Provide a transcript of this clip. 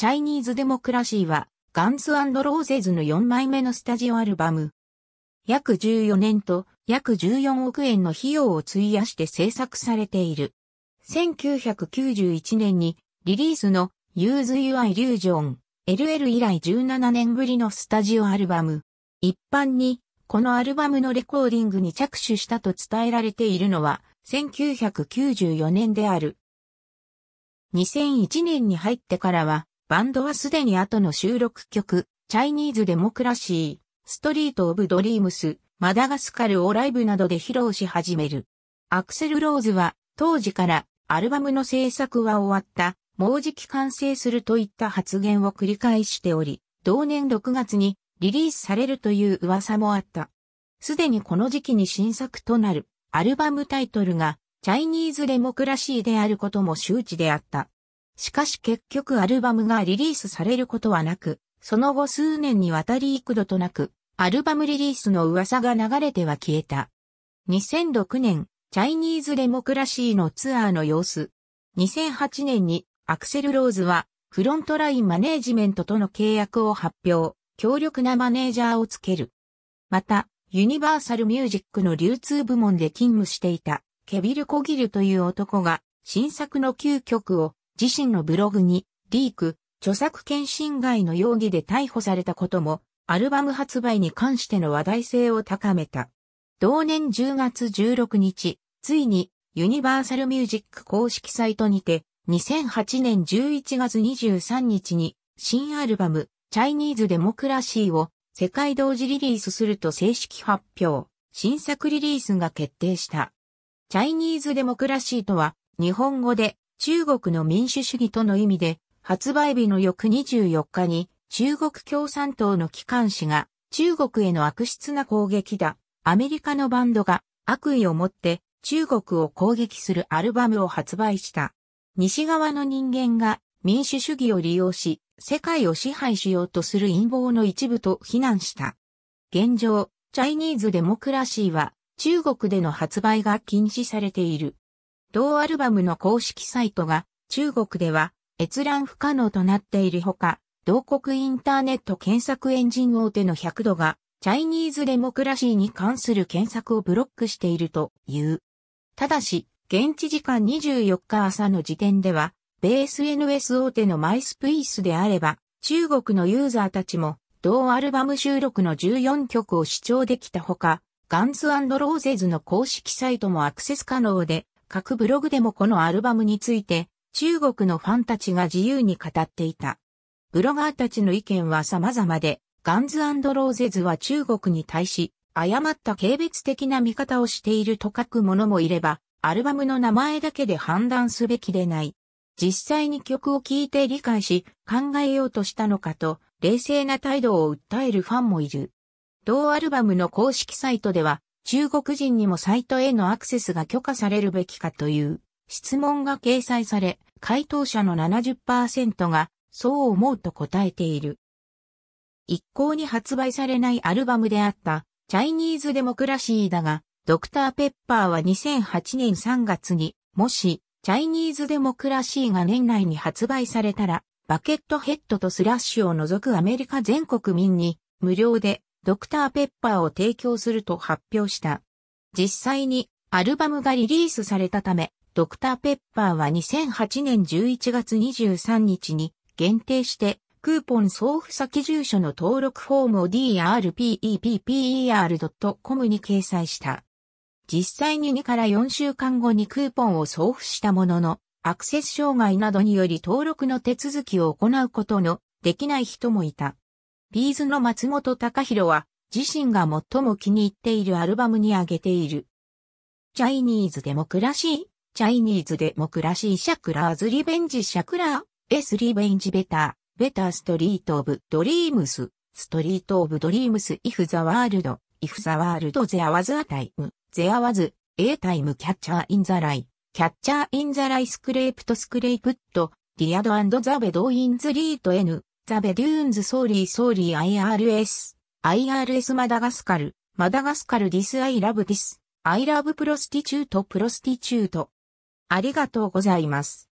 チャイニーズ・デモクラシーは、ガンズ・アンド・ローゼズの4枚目のスタジオアルバム。約14年と約14億円の費用を費やして制作されている。1991年にリリースの Use Your Illusion LL 以来17年ぶりのスタジオアルバム。一般にこのアルバムのレコーディングに着手したと伝えられているのは1994年である。2001年に入ってからはバンドはすでに後の収録曲、チャイニーズデモクラシー、ストリートオブドリームス、マダガスカルをライブなどで披露し始める。アクセル・ローズは当時からアルバムの制作は終わった、もうじき完成するといった発言を繰り返しており、同年6月にリリースされるという噂もあった。すでにこの時期に新作となるアルバムタイトルがチャイニーズデモクラシーであることも周知であった。しかし結局アルバムがリリースされることはなく、その後数年にわたり幾度となく、アルバムリリースの噂が流れては消えた。2006年、チャイニーズデモクラシーのツアーの様子。2008年にアクセル・ローズはフロントラインマネージメントとの契約を発表、強力なマネージャーをつける。また、ユニバーサルミュージックの流通部門で勤務していたケビル・コギルという男が新作の9曲を自身のブログに、リーク、著作権侵害の容疑で逮捕されたことも、アルバム発売に関しての話題性を高めた。同年10月16日、ついに、ユニバーサルミュージック公式サイトにて、2008年11月23日に、新アルバム、チャイニーズ・デモクラシーを、世界同時リリースすると正式発表、新作リリースが決定した。チャイニーズ・デモクラシーとは、日本語で、中国の民主主義との意味で、発売日の翌24日に、中国共産党の機関紙が、中国への悪質な攻撃だ。アメリカのバンドが悪意を持って中国を攻撃するアルバムを発売した。西側の人間が民主主義を利用し、世界を支配しようとする陰謀の一部と非難した。現状、チャイニーズデモクラシーは中国での発売が禁止されている。同アルバムの公式サイトが中国では閲覧不可能となっているほか、同国インターネット検索エンジン大手の100度がチャイニーズデモクラシーに関する検索をブロックしているという。ただし、現地時間24日朝の時点では、ベース NS 大手のマイスプイスであれば、中国のユーザーたちも、同アルバム収録の14曲を視聴できたほか、ガンズローゼズの公式サイトもアクセス可能で、各ブログでもこのアルバムについて、中国のファンたちが自由に語っていた。ブロガーたちの意見は様々で、ガンズローゼズは中国に対し、誤った軽蔑的な見方をしていると書く者もいれば、アルバムの名前だけで判断すべきでない。実際に曲を聴いて理解し、考えようとしたのかと、冷静な態度を訴えるファンもいる。同アルバムの公式サイトでは、中国人にもサイトへのアクセスが許可されるべきかという質問が掲載され、回答者の70%がそう思うと答えている。一向に発売されないアルバムであったチャイニーズデモクラシーだが、ドクター・ペッパーは2008年3月に、もし、チャイニーズデモクラシーが年内に発売されたら、バケットヘッドとスラッシュを除くアメリカ全国民に無料でドクターペッパーを提供すると発表した。実際にアルバムがリリースされたため、ドクターペッパーは2008年11月23日に限定してクーポン送付先住所の登録フォームを drpepper.com に掲載した。実際に2から4週間後にクーポンを送付したものの、アクセス障害などにより登録の手続きを行うことのできない人もいた。ビーズの松本隆弘は自身が最も気に入っているアルバムに挙げている。チャイニーズデモクラシー、チャイニーズデモクラシーシャクラーズリベンジシャクラー、エスリベンジベター、ベターストリートオブドリームス、ストリートオブドリームスイフザワールド、イフザワールドゼアワズアタイム、ゼアワズ、エータイムキャッチャーインザライ、キャッチャーインザライスクレープとスクレープット、ディアドザベドインズリート N、ザ・ベデューンズ・ソーリー・ソーリー IRS、IRS マダガスカル、マダガスカル・ディス・アイ・ラブ・ディス、アイ・ラブ・プロスティチュート・プロスティチュート。ありがとうございます。